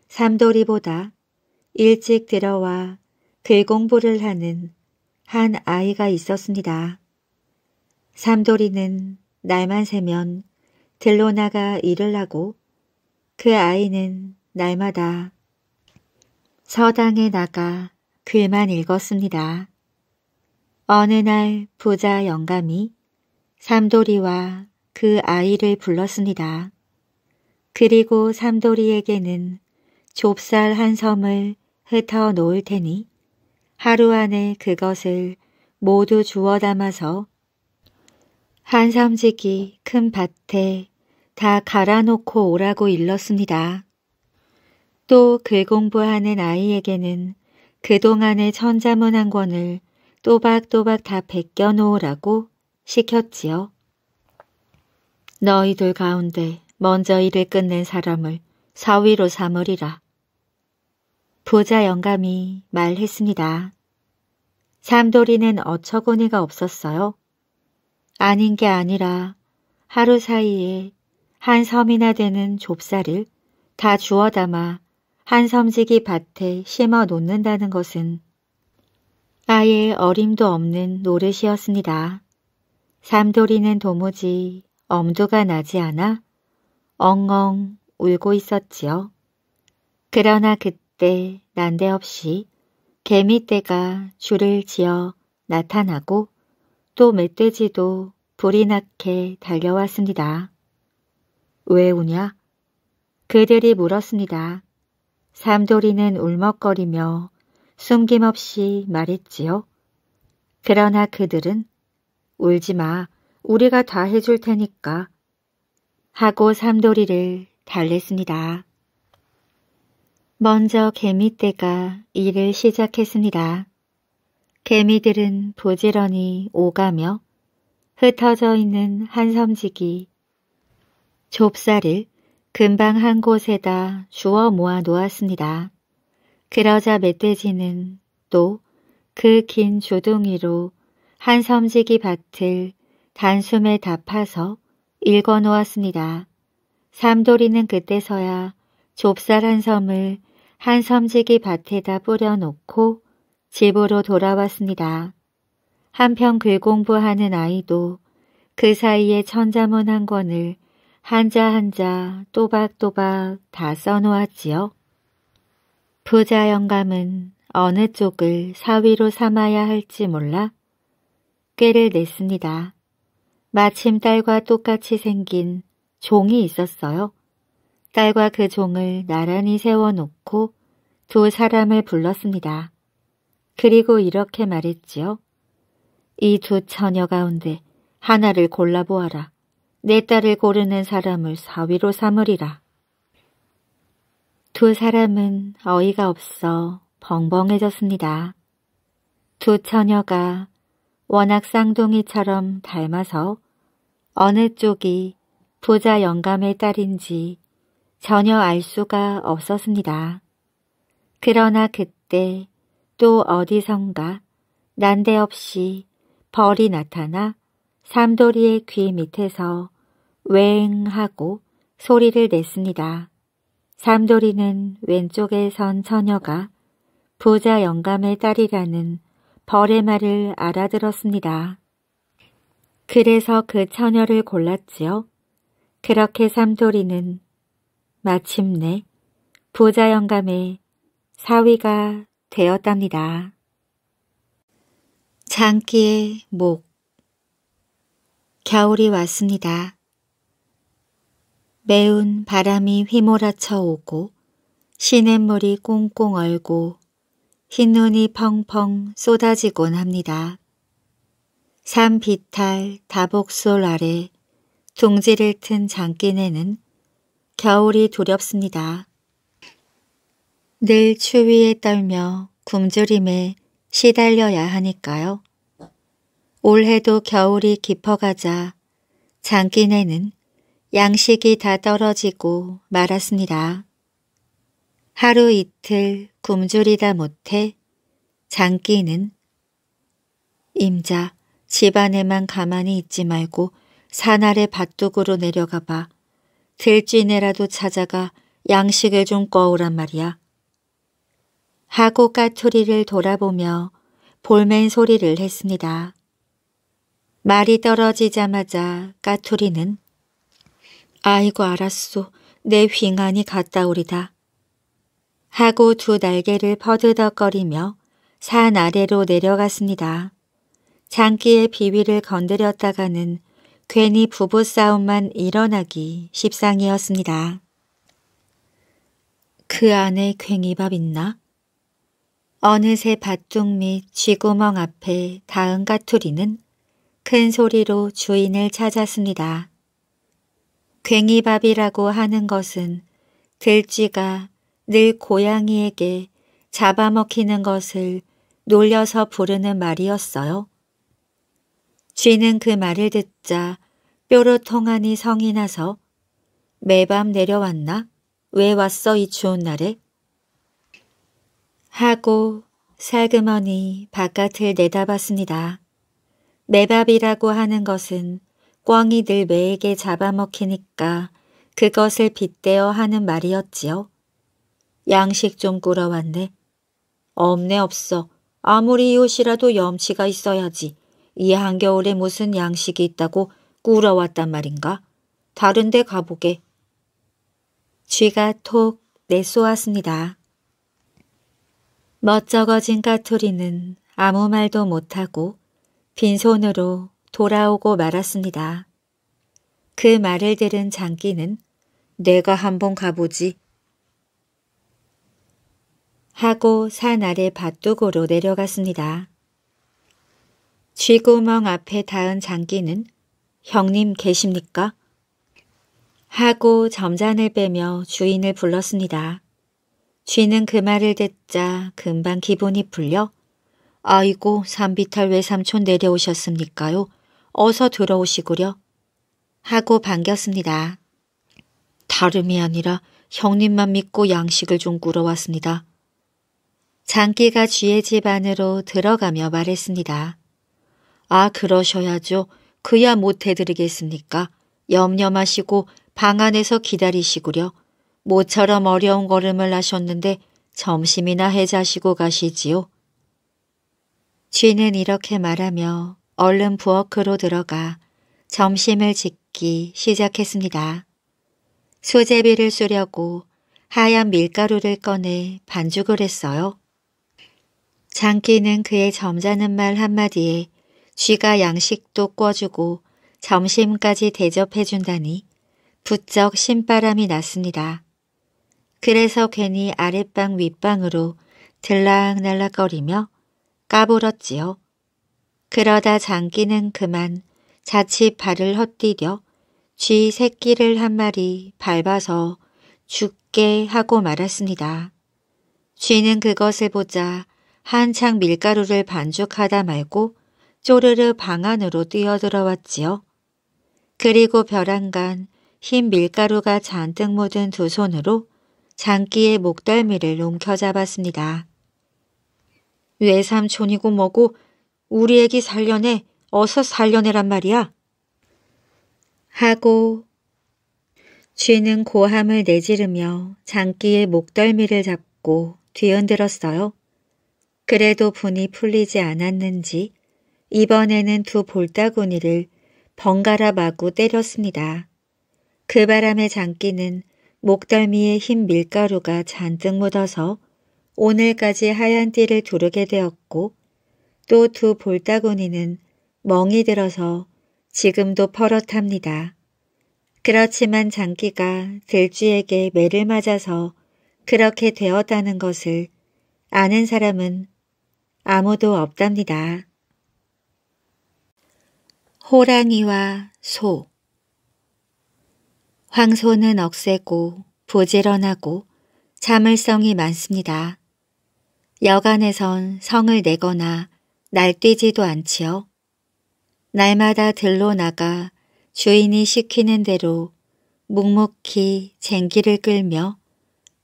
삼돌이보다 일찍 들어와 글공부를 하는 한 아이가 있었습니다. 삼돌이는 날만 새면 들로 나가 일을 하고 그 아이는 날마다 서당에 나가 글만 읽었습니다. 어느 날 부자 영감이 삼돌이와 그 아이를 불렀습니다. 그리고 삼돌이에게는 좁쌀 한 섬을 흩어 놓을 테니 하루 안에 그것을 모두 주워 담아서 한삼지기 큰 밭에 다 갈아놓고 오라고 일렀습니다. 또 글공부하는 아이에게는 그동안의 천자문 한 권을 또박또박 다 베껴 놓으라고 시켰지요. 너희들 가운데 먼저 일을 끝낸 사람을 사위로 삼으리라. 부자 영감이 말했습니다. 삼돌이는 어처구니가 없었어요. 아닌 게 아니라 하루 사이에 한 섬이나 되는 좁쌀을 다 주워 담아 한 섬지기 밭에 심어 놓는다는 것은 아예 어림도 없는 노릇이었습니다. 삼돌이는 도무지 엄두가 나지 않아 엉엉 울고 있었지요. 그러나 그때 때 난데없이 개미떼가 줄을 지어 나타나고 또 멧돼지도 불이 나게 달려왔습니다. 왜 우냐? 그들이 물었습니다. 삼돌이는 울먹거리며 숨김없이 말했지요. 그러나 그들은 울지 마, 우리가 다 해줄 테니까 하고 삼돌이를 달랬습니다. 먼저 개미떼가 일을 시작했습니다. 개미들은 부지런히 오가며 흩어져 있는 한 섬지기 좁쌀을 금방 한 곳에다 주워 모아 놓았습니다. 그러자 멧돼지는 또 그 긴주둥이로한 섬지기 밭을 단숨에 다 파서 읽어 놓았습니다. 삼돌이는 그때서야 좁쌀한 섬을 한 섬지기 밭에다 뿌려놓고 집으로 돌아왔습니다. 한편 글공부하는 아이도 그 사이에 천자문 한 권을 한자 한자 또박또박 다 써놓았지요. 부자 영감은 어느 쪽을 사위로 삼아야 할지 몰라 꾀를 냈습니다. 마침 딸과 똑같이 생긴 종이 있었어요. 딸과 그 종을 나란히 세워놓고 두 사람을 불렀습니다. 그리고 이렇게 말했지요. 이 두 처녀 가운데 하나를 골라보아라. 내 딸을 고르는 사람을 사위로 삼으리라. 두 사람은 어이가 없어 벙벙해졌습니다. 두 처녀가 워낙 쌍둥이처럼 닮아서 어느 쪽이 부자 영감의 딸인지 전혀 알 수가 없었습니다. 그러나 그때 또 어디선가 난데없이 벌이 나타나 삼돌이의 귀 밑에서 웽 하고 소리를 냈습니다. 삼돌이는 왼쪽에 선 처녀가 부자 영감의 딸이라는 벌의 말을 알아들었습니다. 그래서 그 처녀를 골랐지요. 그렇게 삼돌이는 마침내 부자 영감의 사위가 되었답니다. 장기의 목 겨울이 왔습니다. 매운 바람이 휘몰아쳐 오고 시냇물이 꽁꽁 얼고 흰눈이 펑펑 쏟아지곤 합니다. 산비탈 다복솔 아래 둥지를 튼 장기네는 겨울이 두렵습니다. 늘 추위에 떨며 굶주림에 시달려야 하니까요. 올해도 겨울이 깊어가자 장기내는 양식이 다 떨어지고 말았습니다. 하루 이틀 굶주리다 못해 장기는 임자 집안에만 가만히 있지 말고 산아래 밭둑으로 내려가봐 들쥐네라도 찾아가 양식을 좀 꺼오란 말이야. 하고 까투리를 돌아보며 볼멘 소리를 했습니다. 말이 떨어지자마자 까투리는 아이고 알았소 내 휘안이 갔다 오리다 하고 두 날개를 퍼드덕거리며 산 아래로 내려갔습니다. 장기의 비위를 건드렸다가는 괜히 부부싸움만 일어나기 십상이었습니다. 그 안에 괭이밥 있나? 어느새 밭둑 및 쥐구멍 앞에 닿은 가투리는 큰 소리로 주인을 찾았습니다. 괭이밥이라고 하는 것은 들쥐가 늘 고양이에게 잡아먹히는 것을 놀려서 부르는 말이었어요. 쥐는 그 말을 듣자 뾰로 통하니 성이 나서 매밤 내려왔나? 왜 왔어 이 추운 날에? 하고 살그머니 바깥을 내다봤습니다. 매밥이라고 하는 것은 꿩이 늘 매에게 잡아먹히니까 그것을 빗대어 하는 말이었지요. 양식 좀 꾸러왔네. 없네 없어. 아무리 이웃이라도 염치가 있어야지. 이 한겨울에 무슨 양식이 있다고 꾸러왔단 말인가? 다른 데 가보게. 쥐가 톡 내쏘았습니다. 멋쩍어진 까투리는 아무 말도 못하고 빈손으로 돌아오고 말았습니다. 그 말을 들은 장기는 내가 한번 가보지 하고 산 아래 밭둑으로 내려갔습니다. 쥐구멍 앞에 닿은 장기는 형님 계십니까? 하고 점잔을 빼며 주인을 불렀습니다. 쥐는 그 말을 듣자 금방 기분이 풀려 아이고 산비탈 외삼촌 내려오셨습니까요? 어서 들어오시구려 하고 반겼습니다. 다름이 아니라 형님만 믿고 양식을 좀 꾸러왔습니다. 장기가 쥐의 집 안으로 들어가며 말했습니다. 아, 그러셔야죠. 그야 못해드리겠습니까? 염려 마시고 방 안에서 기다리시구려. 모처럼 어려운 걸음을 하셨는데 점심이나 해자시고 가시지요. 쥐는 이렇게 말하며 얼른 부엌으로 들어가 점심을 짓기 시작했습니다. 수제비를 쏘려고 하얀 밀가루를 꺼내 반죽을 했어요. 장기는 그의 점잖은 말 한마디에 쥐가 양식도 꿔주고 점심까지 대접해준다니 부쩍 신바람이 났습니다. 그래서 괜히 아랫방 윗방으로 들락날락거리며 까불었지요. 그러다 장기는 그만 자칫 발을 헛디뎌 쥐 새끼를 한 마리 밟아서 죽게 하고 말았습니다. 쥐는 그것을 보자 한창 밀가루를 반죽하다 말고 쪼르르 방 안으로 뛰어들어왔지요. 그리고 벼랑간 흰 밀가루가 잔뜩 묻은 두 손으로 장기의 목덜미를 움켜잡았습니다. 외삼촌이고 뭐고 우리 애기 살려내 어서 살려내란 말이야. 하고 쥐는 고함을 내지르며 장기의 목덜미를 잡고 뒤흔들었어요. 그래도 분이 풀리지 않았는지 이번에는 두 볼따구니를 번갈아 마구 때렸습니다. 그 바람에 장기는 목덜미에 흰 밀가루가 잔뜩 묻어서 오늘까지 하얀 띠를 두르게 되었고 또 두 볼따구니는 멍이 들어서 지금도 퍼렇합니다. 그렇지만 장기가 들쥐에게 매를 맞아서 그렇게 되었다는 것을 아는 사람은 아무도 없답니다. 호랑이와 소 황소는 억세고 부지런하고 자물성이 많습니다. 여간에선 성을 내거나 날뛰지도 않지요. 날마다 들로 나가 주인이 시키는 대로 묵묵히 쟁기를 끌며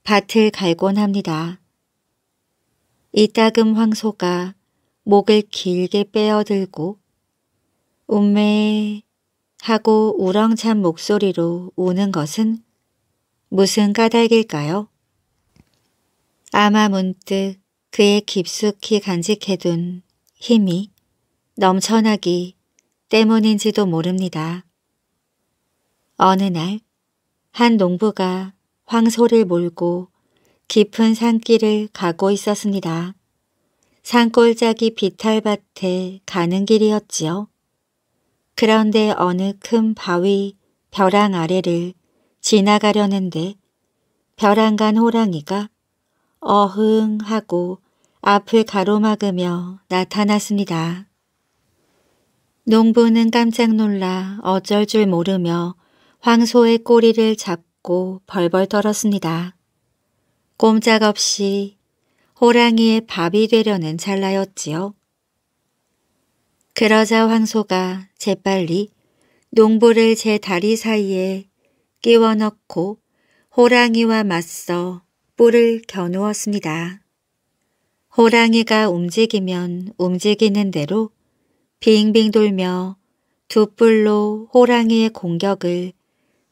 밭을 갈곤 합니다. 이따금 황소가 목을 길게 빼어들고 운매 하고 우렁찬 목소리로 우는 것은 무슨 까닭일까요? 아마 문득 그의 깊숙이 간직해둔 힘이 넘쳐나기 때문인지도 모릅니다. 어느 날 한 농부가 황소를 몰고 깊은 산길을 가고 있었습니다. 산골짜기 비탈밭에 가는 길이었지요. 그런데 어느 큰 바위 벼랑 아래를 지나가려는데 벼랑 간 호랑이가 어흥 하고 앞을 가로막으며 나타났습니다. 농부는 깜짝 놀라 어쩔 줄 모르며 황소의 꼬리를 잡고 벌벌 떨었습니다. 꼼짝없이 호랑이의 밥이 되려는 찰나였지요. 그러자 황소가 재빨리 농부를 제 다리 사이에 끼워 넣고 호랑이와 맞서 뿔을 겨누었습니다. 호랑이가 움직이면 움직이는 대로 빙빙 돌며 두 뿔로 호랑이의 공격을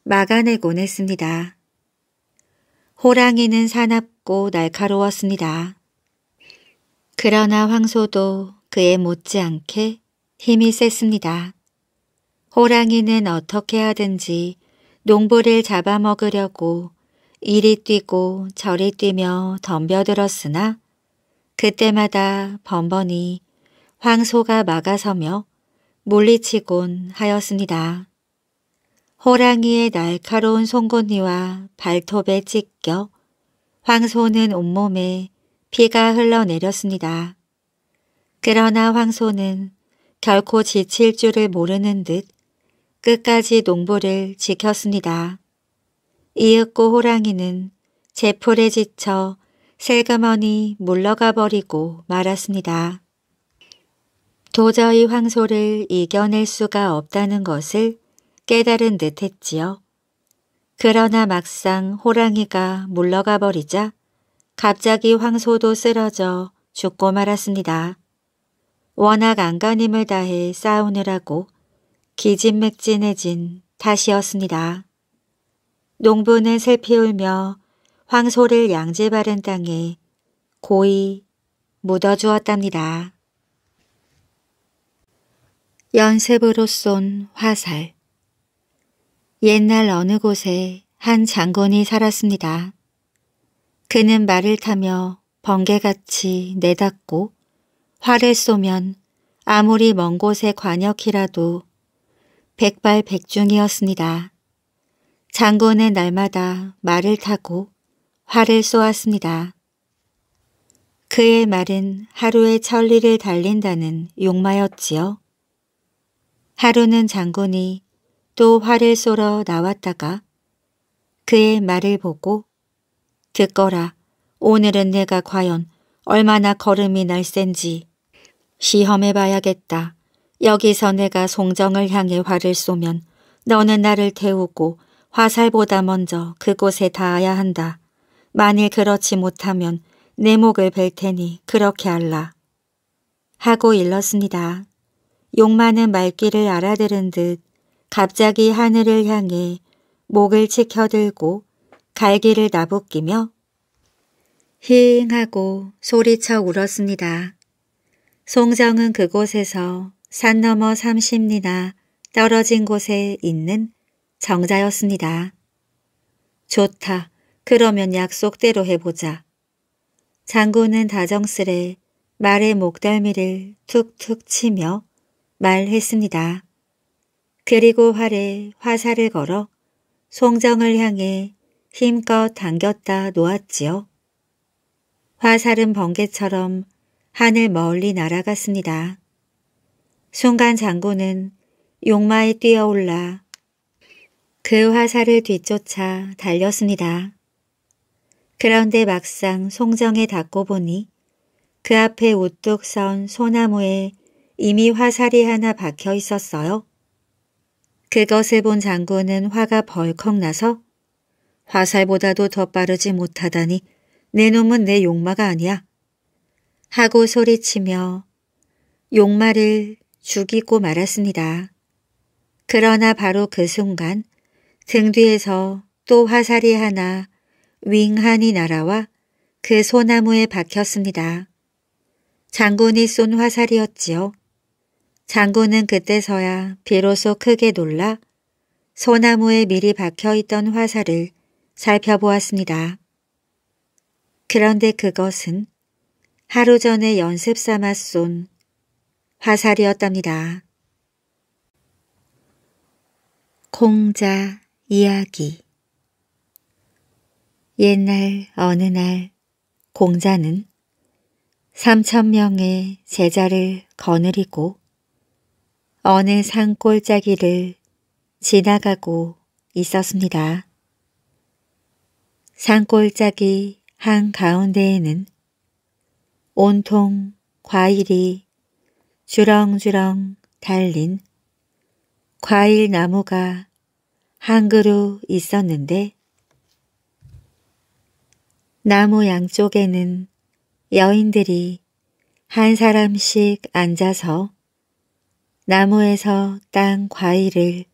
막아내곤 했습니다. 호랑이는 사납고 날카로웠습니다. 그러나 황소도 그에 못지않게 힘이 셌습니다. 호랑이는 어떻게 하든지 농부를 잡아먹으려고 이리 뛰고 저리 뛰며 덤벼들었으나 그때마다 번번이 황소가 막아서며 물리치곤 하였습니다. 호랑이의 날카로운 송곳니와 발톱에 찢겨 황소는 온몸에 피가 흘러내렸습니다. 그러나 황소는 결코 지칠 줄을 모르는 듯 끝까지 농부를 지켰습니다. 이윽고 호랑이는 제풀에 지쳐 슬그머니 물러가 버리고 말았습니다. 도저히 황소를 이겨낼 수가 없다는 것을 깨달은 듯 했지요. 그러나 막상 호랑이가 물러가 버리자 갑자기 황소도 쓰러져 죽고 말았습니다. 워낙 안간힘을 다해 싸우느라고 기진맥진해진 탓이었습니다. 농부는 슬피 울며 황소를 양지 바른 땅에 고이 묻어주었답니다. 연습으로 쏜 화살 옛날 어느 곳에 한 장군이 살았습니다. 그는 말을 타며 번개같이 내닫고 화를 쏘면 아무리 먼곳에 관역이라도 백발백중이었습니다. 장군은 날마다 말을 타고 화를 쏘았습니다. 그의 말은 하루에 천리를 달린다는 용마였지요. 하루는 장군이 또 화를 쏘러 나왔다가 그의 말을 보고 듣거라 오늘은 내가 과연 얼마나 걸음이 날쌘지 시험해봐야겠다. 여기서 내가 송정을 향해 화를 쏘면 너는 나를 태우고 화살보다 먼저 그곳에 닿아야 한다. 만일 그렇지 못하면 내 목을 벨 테니 그렇게 알라. 하고 일렀습니다. 욕 많은 말귀를 알아들은 듯 갑자기 하늘을 향해 목을 치켜들고 갈기를 나부끼며 히잉 하고 소리쳐 울었습니다. 송정은 그곳에서 산 너머 30리나 떨어진 곳에 있는 정자였습니다. 좋다. 그러면 약속대로 해보자. 장군은 다정스레 말의 목덜미를 툭툭 치며 말했습니다. 그리고 활에 화살을 걸어 송정을 향해 힘껏 당겼다 놓았지요. 화살은 번개처럼 하늘 멀리 날아갔습니다. 순간 장군은 용마에 뛰어올라 그 화살을 뒤쫓아 달렸습니다. 그런데 막상 송정에 닿고 보니 그 앞에 우뚝 선 소나무에 이미 화살이 하나 박혀 있었어요. 그것을 본 장군은 화가 벌컥 나서 화살보다도 더 빠르지 못하다니 내 놈은 내 용마가 아니야. 하고 소리치며 용말을 죽이고 말았습니다. 그러나 바로 그 순간 등 뒤에서 또 화살이 하나 윙한이 날아와 그 소나무에 박혔습니다. 장군이 쏜 화살이었지요. 장군은 그때서야 비로소 크게 놀라 소나무에 미리 박혀있던 화살을 살펴보았습니다. 그런데 그것은 하루 전에 연습 삼아 쏜 화살이었답니다. 공자 이야기 옛날 어느 날 공자는 3천명의 제자를 거느리고 어느 산골짜기를 지나가고 있었습니다. 산골짜기 한가운데에는 온통 과일이 주렁주렁 달린 과일 나무가 한 그루 있었는데 나무 양쪽에는 여인들이 한 사람씩 앉아서 나무에서 딴 과일을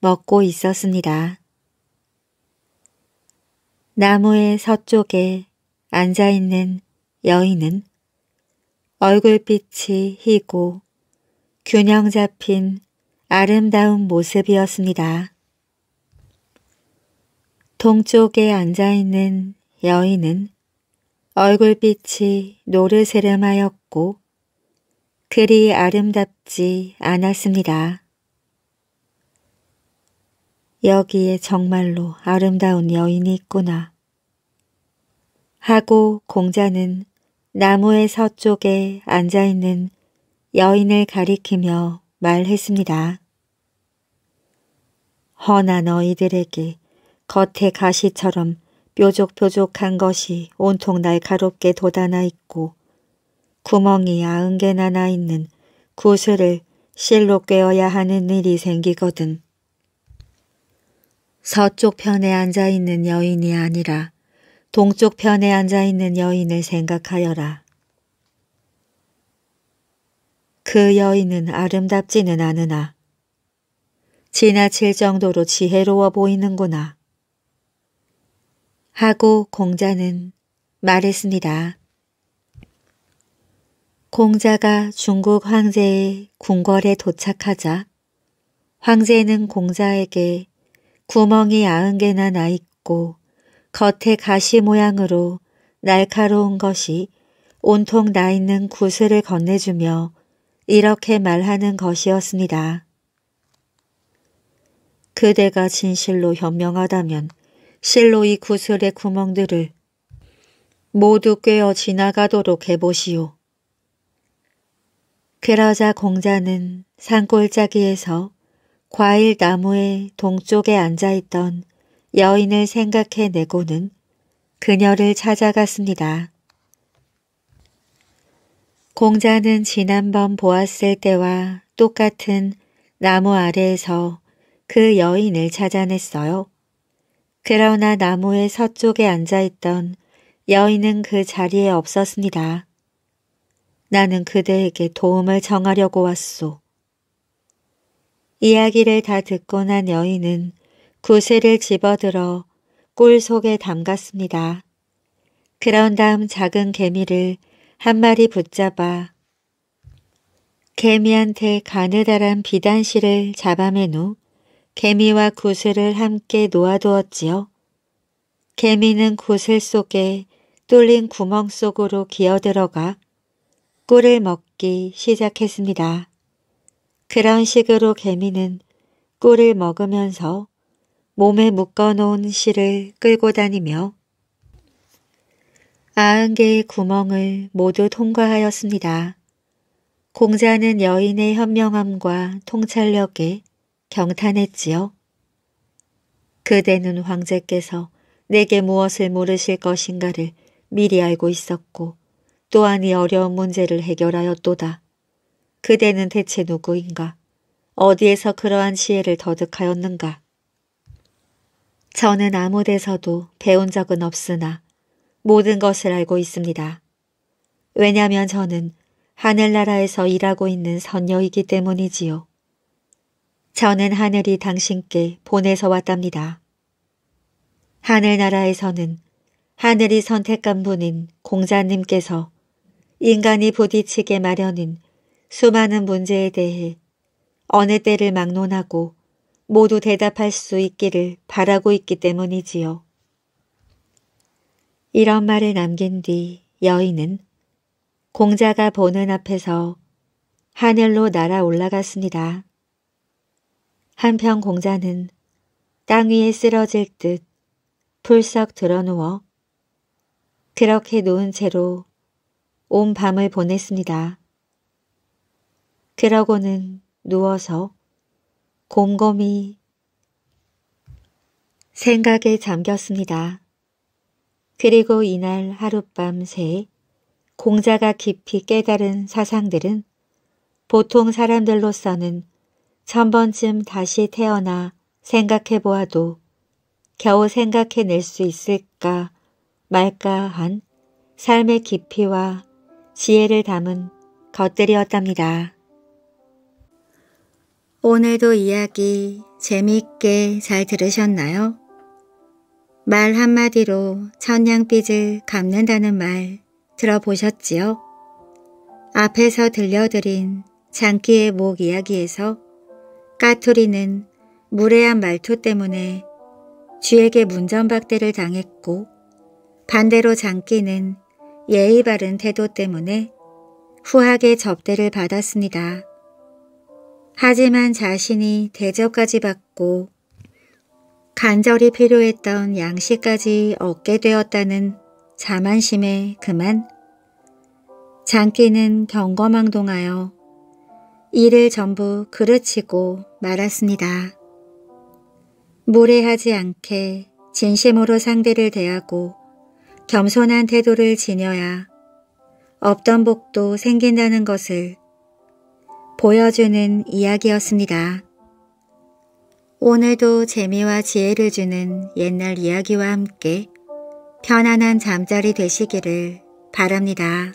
먹고 있었습니다. 나무의 서쪽에 앉아있는 여인은 얼굴빛이 희고 균형 잡힌 아름다운 모습이었습니다. 동쪽에 앉아있는 여인은 얼굴빛이 노르세름하였고 그리 아름답지 않았습니다. 여기에 정말로 아름다운 여인이 있구나. 하고 공자는 나무의 서쪽에 앉아있는 여인을 가리키며 말했습니다. 허나 너희들에게 겉에 가시처럼 뾰족뾰족한 것이 온통 날카롭게 돋아나 있고 구멍이 아흔 개나 나 있는 구슬을 실로 꿰어야 하는 일이 생기거든. 서쪽 편에 앉아있는 여인이 아니라 동쪽 편에 앉아 있는 여인을 생각하여라. 그 여인은 아름답지는 않으나 지나칠 정도로 지혜로워 보이는구나. 하고 공자는 말했습니다. 공자가 중국 황제의 궁궐에 도착하자 황제는 공자에게 구멍이 아흔 개나 나 있고 겉에 가시 모양으로 날카로운 것이 온통 나 있는 구슬을 건네주며 이렇게 말하는 것이었습니다. 그대가 진실로 현명하다면 실로 이 구슬의 구멍들을 모두 꿰어 지나가도록 해보시오. 그러자 공자는 산골짜기에서 과일 나무의 동쪽에 앉아있던 여인을 생각해내고는 그녀를 찾아갔습니다. 공자는 지난번 보았을 때와 똑같은 나무 아래에서 그 여인을 찾아냈어요. 그러나 나무의 서쪽에 앉아있던 여인은 그 자리에 없었습니다. 나는 그대에게 도움을 청하려고 왔소. 이야기를 다 듣고 난 여인은 구슬을 집어들어 꿀 속에 담갔습니다. 그런 다음 작은 개미를 한 마리 붙잡아 개미한테 가느다란 비단실을 잡아맨 후 개미와 구슬을 함께 놓아두었지요. 개미는 구슬 속에 뚫린 구멍 속으로 기어들어가 꿀을 먹기 시작했습니다. 그런 식으로 개미는 꿀을 먹으면서 몸에 묶어놓은 실을 끌고 다니며 아흔 개의 구멍을 모두 통과하였습니다. 공자는 여인의 현명함과 통찰력에 경탄했지요. 그대는 황제께서 내게 무엇을 물으실 것인가를 미리 알고 있었고 또한 이 어려운 문제를 해결하였도다. 그대는 대체 누구인가? 어디에서 그러한 지혜를 더득하였는가? 저는 아무 데서도 배운 적은 없으나 모든 것을 알고 있습니다. 왜냐하면 저는 하늘나라에서 일하고 있는 선녀이기 때문이지요. 저는 하늘이 당신께 보내서 왔답니다. 하늘나라에서는 하늘이 선택한 분인 공자님께서 인간이 부딪히게 마련인 수많은 문제에 대해 어느 때를 막론하고 모두 대답할 수 있기를 바라고 있기 때문이지요. 이런 말을 남긴 뒤 여인은 공자가 보는 앞에서 하늘로 날아 올라갔습니다. 한편 공자는 땅 위에 쓰러질 듯 풀썩 드러누워 그렇게 누운 채로 온 밤을 보냈습니다. 그러고는 누워서 곰곰이 생각에 잠겼습니다. 그리고 이날 하룻밤 새 공자가 깊이 깨달은 사상들은 보통 사람들로서는 천번쯤 다시 태어나 생각해보아도 겨우 생각해낼 수 있을까 말까 한 삶의 깊이와 지혜를 담은 것들이었답니다. 오늘도 이야기 재미있게 잘 들으셨나요? 말 한마디로 천냥빚을 갚는다는 말 들어보셨지요? 앞에서 들려드린 장기의 목 이야기에서 까투리는 무례한 말투 때문에 쥐에게 문전박대를 당했고 반대로 장기는 예의 바른 태도 때문에 후하게 접대를 받았습니다. 하지만 자신이 대접까지 받고 간절히 필요했던 양식까지 얻게 되었다는 자만심에 그만 장기는 경거망동하여 이를 전부 그르치고 말았습니다. 무례하지 않게 진심으로 상대를 대하고 겸손한 태도를 지녀야 없던 복도 생긴다는 것을 보여주는 이야기였습니다. 오늘도 재미와 지혜를 주는 옛날 이야기와 함께 편안한 잠자리 되시기를 바랍니다.